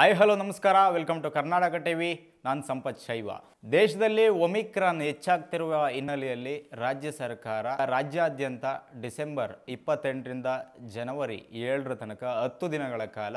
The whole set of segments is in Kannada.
ಹಾಯ್ ಹಲೋ ನಮಸ್ಕಾರ welcome to Karnataka T V ನಾನು ಸಂಪತ್ ಶೈವ ದೇಶದಲ್ಲಿ ಒಮಿಕ್ರಾನ್ ಹೆಚ್ಚಾಗ್ತಿರುವ ಹಿನ್ನೆಲೆಯಲ್ಲಿ ರಾಜ್ಯ ಸರ್ಕಾರ ರಾಜ್ಯಾದ್ಯಂತ ಡಿಸೆಂಬರ್ ಇಪ್ಪತ್ತೆಂಟರಿಂದ ಜನವರಿ ಏಳರ ತನಕ ಹತ್ತು ದಿನಗಳ ಕಾಲ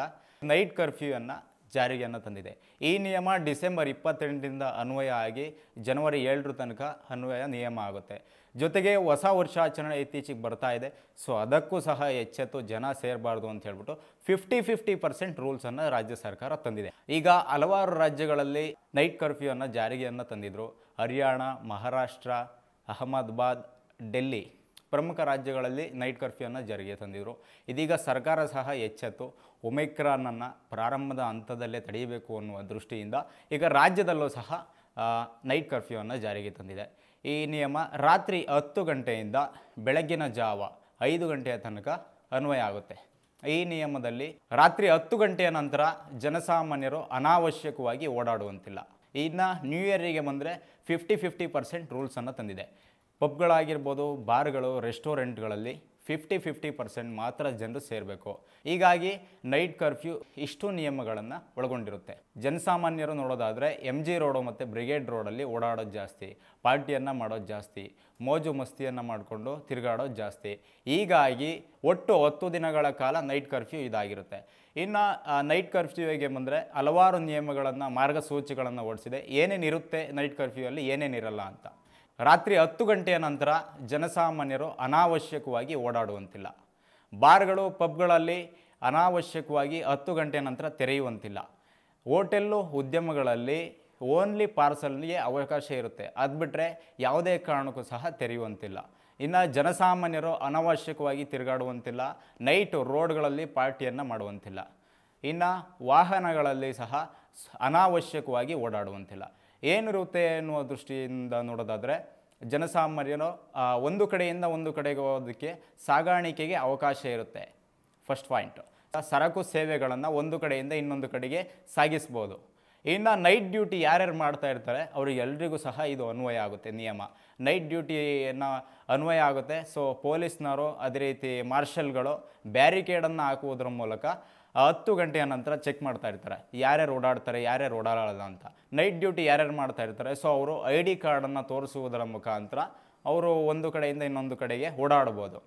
ನೈಟ್ ಕರ್ಫ್ಯೂ ಅನ್ನು ಜಾರಿಗೆಯನ್ನು ತಂದಿದೆ ಈ ನಿಯಮ ಡಿಸೆಂಬರ್ ಇಪ್ಪತ್ತೆಂಟರಿಂದ ಅನ್ವಯ ಆಗಿ ಜನವರಿ ಏಳರ ತನಕ ಅನ್ವಯ ನಿಯಮ ಆಗುತ್ತೆ ಜೊತೆಗೆ ಹೊಸ ವರ್ಷಾಚರಣೆ ಇತ್ತೀಚೆಗೆ ಬರ್ತಾ ಇದೆ ಸೊ ಅದಕ್ಕೂ ಸಹ ಎಚ್ಚೆತ್ತು ಜನ ಸೇರಬಾರ್ದು ಅಂತ ಹೇಳ್ಬಿಟ್ಟು ಫಿಫ್ಟಿ ಫಿಫ್ಟಿ ಪರ್ಸೆಂಟ್ ರೂಲ್ಸನ್ನು ರಾಜ್ಯ ಸರ್ಕಾರ ತಂದಿದೆ ಈಗ ಹಲವಾರು ರಾಜ್ಯಗಳಲ್ಲಿ ನೈಟ್ ಕರ್ಫ್ಯೂ ಅನ್ನು ಜಾರಿಗೆಯನ್ನು ತಂದಿದ್ರು ಹರಿಯಾಣ ಮಹಾರಾಷ್ಟ್ರ ಅಹಮದಾಬಾದ್ ಡೆಲ್ಲಿ ಪ್ರಮುಖ ರಾಜ್ಯಗಳಲ್ಲಿ ನೈಟ್ ಅನ್ನು ಜಾರಿಗೆ ತಂದಿದ್ರು ಇದೀಗ ಸರ್ಕಾರ ಸಹ ಎಚ್ಚೆತ್ತು ಒಮೆಕ್ರಾನನ್ನು ಪ್ರಾರಂಭದ ಹಂತದಲ್ಲೇ ತಡೆಯಬೇಕು ಅನ್ನುವ ದೃಷ್ಟಿಯಿಂದ ಈಗ ರಾಜ್ಯದಲ್ಲೂ ಸಹ ನೈಟ್ ಕರ್ಫ್ಯೂವನ್ನು ಜಾರಿಗೆ ತಂದಿದೆ ಈ ನಿಯಮ ರಾತ್ರಿ ಹತ್ತು ಗಂಟೆಯಿಂದ ಬೆಳಗ್ಗಿನ ಜಾವ ಐದು ಗಂಟೆಯ ತನಕ ಅನ್ವಯ ಆಗುತ್ತೆ ಈ ನಿಯಮದಲ್ಲಿ ರಾತ್ರಿ ಹತ್ತು ಗಂಟೆಯ ನಂತರ ಜನಸಾಮಾನ್ಯರು ಅನಾವಶ್ಯಕವಾಗಿ ಓಡಾಡುವಂತಿಲ್ಲ ಇನ್ನು ನ್ಯೂ ಇಯರಿಗೆ ಬಂದರೆ ಫಿಫ್ಟಿ ಫಿಫ್ಟಿ ಪರ್ಸೆಂಟ್ ರೂಲ್ಸನ್ನು ತಂದಿದೆ ಪಬ್ಗಳಾಗಿರ್ಬೋದು ಬಾರ್ಗಳು ರೆಸ್ಟೋರೆಂಟ್ಗಳಲ್ಲಿ ಫಿಫ್ಟಿ ಫಿಫ್ಟಿ ಪರ್ಸೆಂಟ್ ಮಾತ್ರ ಜನರು ಸೇರಬೇಕು ಹೀಗಾಗಿ ನೈಟ್ ಕರ್ಫ್ಯೂ ಇಷ್ಟು ನಿಯಮಗಳನ್ನು ಒಳಗೊಂಡಿರುತ್ತೆ ಜನಸಾಮಾನ್ಯರು ನೋಡೋದಾದರೆ ಎಮ್ ಜಿ ರೋಡು ಮತ್ತು ಬ್ರಿಗೇಡ್ ರೋಡಲ್ಲಿ ಓಡಾಡೋದು ಜಾಸ್ತಿ ಪಾರ್ಟಿಯನ್ನು ಮಾಡೋದು ಜಾಸ್ತಿ ಮೋಜು ಮಸ್ತಿಯನ್ನು ಮಾಡಿಕೊಂಡು ತಿರುಗಾಡೋದು ಜಾಸ್ತಿ ಹೀಗಾಗಿ ಒಟ್ಟು ಹತ್ತು ದಿನಗಳ ಕಾಲ ನೈಟ್ ಕರ್ಫ್ಯೂ ಇದಾಗಿರುತ್ತೆ ಇನ್ನು ನೈಟ್ ಕರ್ಫ್ಯೂ ಹೇಗೆ ಬಂದರೆ ಹಲವಾರು ನಿಯಮಗಳನ್ನು ಮಾರ್ಗಸೂಚಿಗಳನ್ನು ಓಡಿಸಿದೆ ಏನೇನಿರುತ್ತೆ ನೈಟ್ ಕರ್ಫ್ಯೂ ಕರ್ಫ್ಯೂಯಲ್ಲಿ ಏನೇನಿರಲ್ಲ ಅಂತ ರಾತ್ರಿ ಹತ್ತು ಗಂಟೆಯ ನಂತರ ಜನಸಾಮಾನ್ಯರು ಅನಾವಶ್ಯಕವಾಗಿ ಓಡಾಡುವಂತಿಲ್ಲ ಬಾರ್ಗಳು ಪಬ್ಗಳಲ್ಲಿ ಅನಾವಶ್ಯಕವಾಗಿ ಹತ್ತು ಗಂಟೆಯ ನಂತರ ತೆರೆಯುವಂತಿಲ್ಲ ಹೋಟೆಲ್ಲು ಉದ್ಯಮಗಳಲ್ಲಿ ಓನ್ಲಿ ಪಾರ್ಸಲ್ಗೆ ಅವಕಾಶ ಇರುತ್ತೆ ಅದು ಬಿಟ್ಟರೆ ಯಾವುದೇ ಕಾರಣಕ್ಕೂ ಸಹ ತೆರೆಯುವಂತಿಲ್ಲ ಇನ್ನು ಜನಸಾಮಾನ್ಯರು ಅನಾವಶ್ಯಕವಾಗಿ ತಿರುಗಾಡುವಂತಿಲ್ಲ ನೈಟು ರೋಡ್ಗಳಲ್ಲಿ ಪಾರ್ಟಿಯನ್ನು ಮಾಡುವಂತಿಲ್ಲ ಇನ್ನು ವಾಹನಗಳಲ್ಲಿ ಸಹ ಅನಾವಶ್ಯಕವಾಗಿ ಓಡಾಡುವಂತಿಲ್ಲ ಏನಿರುತ್ತೆ ಎನ್ನುವ ದೃಷ್ಟಿಯಿಂದ ನೋಡೋದಾದರೆ ಜನಸಾಮಾನ್ಯರು ಒಂದು ಕಡೆಯಿಂದ ಒಂದು ಕಡೆಗೆ ಹೋಗೋದಕ್ಕೆ ಸಾಗಾಣಿಕೆಗೆ ಅವಕಾಶ ಇರುತ್ತೆ ಫಸ್ಟ್ ಪಾಯಿಂಟು ಸರಕು ಸೇವೆಗಳನ್ನು ಒಂದು ಕಡೆಯಿಂದ ಇನ್ನೊಂದು ಕಡೆಗೆ ಸಾಗಿಸ್ಬೋದು ಇನ್ನು ನೈಟ್ ಡ್ಯೂಟಿ ಯಾರ್ಯಾರು ಮಾಡ್ತಾ ಇರ್ತಾರೆ ಎಲ್ಲರಿಗೂ ಸಹ ಇದು ಅನ್ವಯ ಆಗುತ್ತೆ ನಿಯಮ ನೈಟ್ ಡ್ಯೂಟಿಯನ್ನು ಅನ್ವಯ ಆಗುತ್ತೆ ಸೊ ಪೊಲೀಸ್ನವರು ಅದೇ ರೀತಿ ಮಾರ್ಷಲ್ಗಳು ಬ್ಯಾರಿಕೇಡನ್ನು ಹಾಕುವುದರ ಮೂಲಕ ಹತ್ತು ಗಂಟೆಯ ನಂತರ ಚೆಕ್ ಮಾಡ್ತಾ ಇರ್ತಾರೆ ಯಾರ್ಯಾರು ಓಡಾಡ್ತಾರೆ ಯಾರ್ಯಾರು ಓಡಾಡಲ್ಲ ಅಂತ ನೈಟ್ ಡ್ಯೂಟಿ ಯಾರ್ಯಾರು ಮಾಡ್ತಾ ಇರ್ತಾರೆ ಸೊ ಅವರು ಐ ಡಿ ಕಾರ್ಡನ್ನು ತೋರಿಸುವುದರ ಮುಖಾಂತರ ಅವರು ಒಂದು ಕಡೆಯಿಂದ ಇನ್ನೊಂದು ಕಡೆಗೆ ಓಡಾಡ್ಬೋದು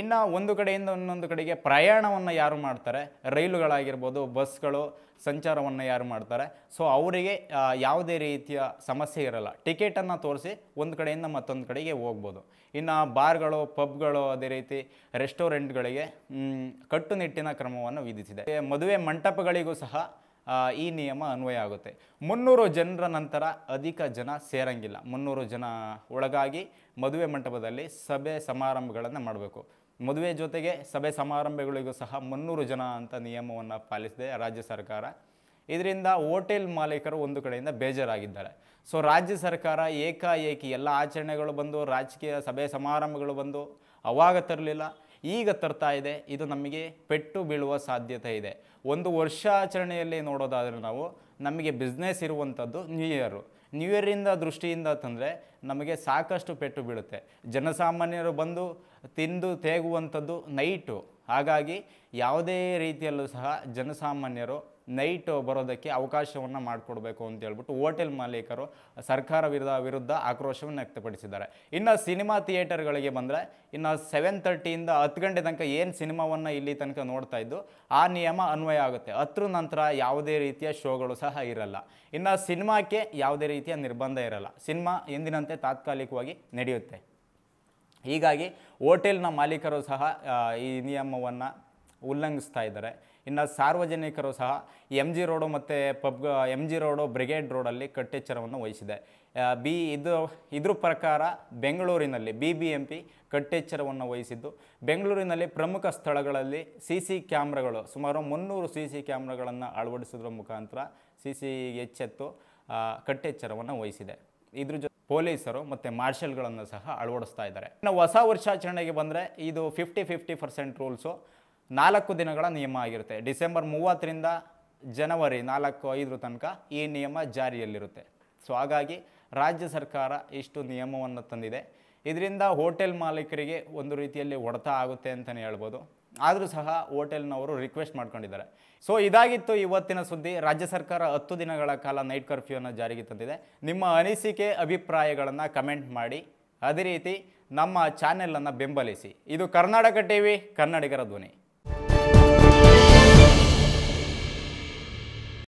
ಇನ್ನು ಒಂದು ಕಡೆಯಿಂದ ಇನ್ನೊಂದು ಕಡೆಗೆ ಪ್ರಯಾಣವನ್ನು ಯಾರು ಮಾಡ್ತಾರೆ ರೈಲುಗಳಾಗಿರ್ಬೋದು ಬಸ್ಗಳು ಸಂಚಾರವನ್ನು ಯಾರು ಮಾಡ್ತಾರೆ ಸೊ ಅವರಿಗೆ ಯಾವುದೇ ರೀತಿಯ ಸಮಸ್ಯೆ ಇರಲ್ಲ ಟಿಕೆಟನ್ನು ತೋರಿಸಿ ಒಂದು ಕಡೆಯಿಂದ ಮತ್ತೊಂದು ಕಡೆಗೆ ಹೋಗ್ಬೋದು ಇನ್ನು ಬಾರ್ಗಳು ಪಬ್ಗಳು ಅದೇ ರೀತಿ ರೆಸ್ಟೋರೆಂಟ್ಗಳಿಗೆ ಕಟ್ಟುನಿಟ್ಟಿನ ಕ್ರಮವನ್ನು ವಿಧಿಸಿದೆ ಮದುವೆ ಮಂಟಪಗಳಿಗೂ ಸಹ ಈ ನಿಯಮ ಅನ್ವಯ ಆಗುತ್ತೆ ಮುನ್ನೂರು ಜನರ ನಂತರ ಅಧಿಕ ಜನ ಸೇರಂಗಿಲ್ಲ ಮುನ್ನೂರು ಜನ ಒಳಗಾಗಿ ಮದುವೆ ಮಂಟಪದಲ್ಲಿ ಸಭೆ ಸಮಾರಂಭಗಳನ್ನು ಮಾಡಬೇಕು ಮದುವೆ ಜೊತೆಗೆ ಸಭೆ ಸಮಾರಂಭಗಳಿಗೂ ಸಹ ಮುನ್ನೂರು ಜನ ಅಂತ ನಿಯಮವನ್ನು ಪಾಲಿಸಿದೆ ರಾಜ್ಯ ಸರ್ಕಾರ ಇದರಿಂದ ಹೋಟೆಲ್ ಮಾಲೀಕರು ಒಂದು ಕಡೆಯಿಂದ ಬೇಜಾರಾಗಿದ್ದಾರೆ ಸೊ ರಾಜ್ಯ ಸರ್ಕಾರ ಏಕಾಏಕಿ ಎಲ್ಲ ಆಚರಣೆಗಳು ಬಂದು ರಾಜಕೀಯ ಸಭೆ ಸಮಾರಂಭಗಳು ಬಂದು ಅವಾಗ ತರಲಿಲ್ಲ ಈಗ ತರ್ತಾ ಇದೆ ಇದು ನಮಗೆ ಪೆಟ್ಟು ಬೀಳುವ ಸಾಧ್ಯತೆ ಇದೆ ಒಂದು ವರ್ಷಾಚರಣೆಯಲ್ಲಿ ನೋಡೋದಾದರೆ ನಾವು ನಮಗೆ ಬಿಸ್ನೆಸ್ ಇರುವಂಥದ್ದು ನ್ಯೂ ಇಯರು ನ್ಯೂ ಇಯರಿಂದ ದೃಷ್ಟಿಯಿಂದ ತಂದರೆ ನಮಗೆ ಸಾಕಷ್ಟು ಪೆಟ್ಟು ಬೀಳುತ್ತೆ ಜನಸಾಮಾನ್ಯರು ಬಂದು ತಿಂದು ತೇಗುವಂಥದ್ದು ನೈಟು ಹಾಗಾಗಿ ಯಾವುದೇ ರೀತಿಯಲ್ಲೂ ಸಹ ಜನಸಾಮಾನ್ಯರು ನೈಟ್ ಬರೋದಕ್ಕೆ ಅವಕಾಶವನ್ನು ಮಾಡಿಕೊಡ್ಬೇಕು ಅಂತ ಹೇಳ್ಬಿಟ್ಟು ಹೋಟೆಲ್ ಮಾಲೀಕರು ಸರ್ಕಾರ ವಿರುದ್ಧ ವಿರುದ್ಧ ಆಕ್ರೋಶವನ್ನು ವ್ಯಕ್ತಪಡಿಸಿದ್ದಾರೆ ಇನ್ನು ಸಿನಿಮಾ ಥಿಯೇಟರ್ಗಳಿಗೆ ಬಂದರೆ ಇನ್ನು ಸೆವೆನ್ ತರ್ಟಿಯಿಂದ ಹತ್ತು ಗಂಟೆ ತನಕ ಏನು ಸಿನಿಮಾವನ್ನು ಇಲ್ಲಿ ತನಕ ನೋಡ್ತಾ ಇದ್ದು ಆ ನಿಯಮ ಅನ್ವಯ ಆಗುತ್ತೆ ಹತ್ರ ನಂತರ ಯಾವುದೇ ರೀತಿಯ ಶೋಗಳು ಸಹ ಇರಲ್ಲ ಇನ್ನು ಸಿನಿಮಾಕ್ಕೆ ಯಾವುದೇ ರೀತಿಯ ನಿರ್ಬಂಧ ಇರಲ್ಲ ಸಿನಿಮಾ ಎಂದಿನಂತೆ ತಾತ್ಕಾಲಿಕವಾಗಿ ನಡೆಯುತ್ತೆ ಹೀಗಾಗಿ ಹೋಟೆಲ್ನ ಮಾಲೀಕರು ಸಹ ಈ ನಿಯಮವನ್ನು ಉಲ್ಲಂಘಿಸ್ತಾ ಇದ್ದಾರೆ ಇನ್ನು ಸಾರ್ವಜನಿಕರು ಸಹ ಎಮ್ ಜಿ ರೋಡು ಮತ್ತು pub M G road Brigade ರೋಡಲ್ಲಿ ಕಟ್ಟೆಚ್ಚರವನ್ನು ವಹಿಸಿದೆ ಬಿ ಇದು ಇದ್ರ ಪ್ರಕಾರ ಬೆಂಗಳೂರಿನಲ್ಲಿ ಬಿ ಬಿ ಎಂ ಪಿ ಕಟ್ಟೆಚ್ಚರವನ್ನು ವಹಿಸಿದ್ದು ಬೆಂಗಳೂರಿನಲ್ಲಿ ಪ್ರಮುಖ ಸ್ಥಳಗಳಲ್ಲಿ ಸಿ ಸಿ ಕ್ಯಾಮ್ರಾಗಳು ಸುಮಾರು ಮುನ್ನೂರು ಸಿ ಸಿ ಕ್ಯಾಮ್ರಾಗಳನ್ನು ಅಳವಡಿಸಿದ್ರ ಮುಖಾಂತರ ಸಿ ಸಿ ಎಚ್ಚೆತ್ತು ಕಟ್ಟೆಚ್ಚರವನ್ನು ವಹಿಸಿದೆ ಇದ್ರ ಜೊತೆ ಪೊಲೀಸರು ಮತ್ತು ಮಾರ್ಷಲ್ಗಳನ್ನು ಸಹ ಅಳವಡಿಸ್ತಾ ಇದ್ದಾರೆ ಇನ್ನು ಹೊಸ ವರ್ಷಾಚರಣೆಗೆ ಬಂದರೆ ಇದು ಫಿಫ್ಟಿ ಫಿಫ್ಟಿ ಪರ್ಸೆಂಟ್ ರೂಲ್ಸು ನಾಲ್ಕು ದಿನಗಳ ನಿಯಮ ಆಗಿರುತ್ತೆ ಡಿಸೆಂಬರ್ ಮೂವತ್ತರಿಂದ ಜನವರಿ ನಾಲ್ಕು ಐದರ ತನಕ ಈ ನಿಯಮ ಜಾರಿಯಲ್ಲಿರುತ್ತೆ ಸೊ ಹಾಗಾಗಿ ರಾಜ್ಯ ಸರ್ಕಾರ ಇಷ್ಟು ನಿಯಮವನ್ನು ತಂದಿದೆ ಇದರಿಂದ ಹೋಟೆಲ್ ಮಾಲೀಕರಿಗೆ ಒಂದು ರೀತಿಯಲ್ಲಿ ಹೊಡೆತ ಆಗುತ್ತೆ ಅಂತಲೇ ಹೇಳ್ಬೋದು ಆದರೂ ಸಹ ಹೋಟೆಲ್ನವರು ರಿಕ್ವೆಸ್ಟ್ ಮಾಡ್ಕೊಂಡಿದ್ದಾರೆ ಸೊ ಇದಾಗಿತ್ತು ಇವತ್ತಿನ ಸುದ್ದಿ ರಾಜ್ಯ ಸರ್ಕಾರ ಹತ್ತು ದಿನಗಳ ಕಾಲ ನೈಟ್ ಕರ್ಫ್ಯೂವನ್ನು ಜಾರಿಗೆ ತಂದಿದೆ ನಿಮ್ಮ ಅನಿಸಿಕೆ ಅಭಿಪ್ರಾಯಗಳನ್ನು ಕಮೆಂಟ್ ಮಾಡಿ ಅದೇ ರೀತಿ ನಮ್ಮ ಚಾನೆಲನ್ನು ಬೆಂಬಲಿಸಿ ಇದು ಕರ್ನಾಟಕ ಟಿ ವಿ ಕನ್ನಡಿಗರ ಧ್ವನಿ